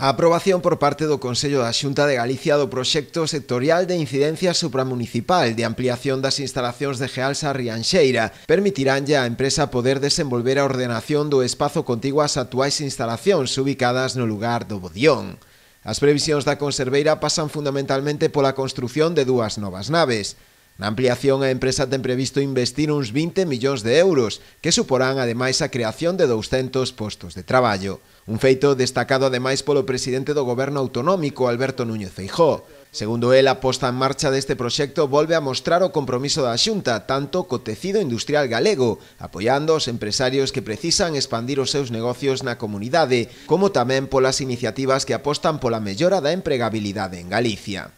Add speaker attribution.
Speaker 1: A aprobación por parte do Consello da Xunta de Galicia do proxecto sectorial de incidencia supramunicipal de ampliación das instalacións de Gealsa Rianxeira permitiránlle á empresa poder desenvolver a ordenación do espazo contigo ás actuais instalacións ubicadas no lugar do Bodión. As previsións da conserveira pasan fundamentalmente pola construción de dúas novas naves. Na ampliación, a empresa ten previsto investir uns 20 millóns de euros, que suporán ademais a creación de 200 postos de traballo. Un feito destacado ademais polo presidente do goberno autonómico, Alberto Núñez Feijóo. Segundo el, a posta en marcha deste proxecto volve a mostrar o compromiso da Xunta tanto co tecido industrial galego, apoiando os empresarios que precisan expandir os seus negocios na comunidade, como tamén polas iniciativas que apostan pola mellora da empregabilidade en Galicia.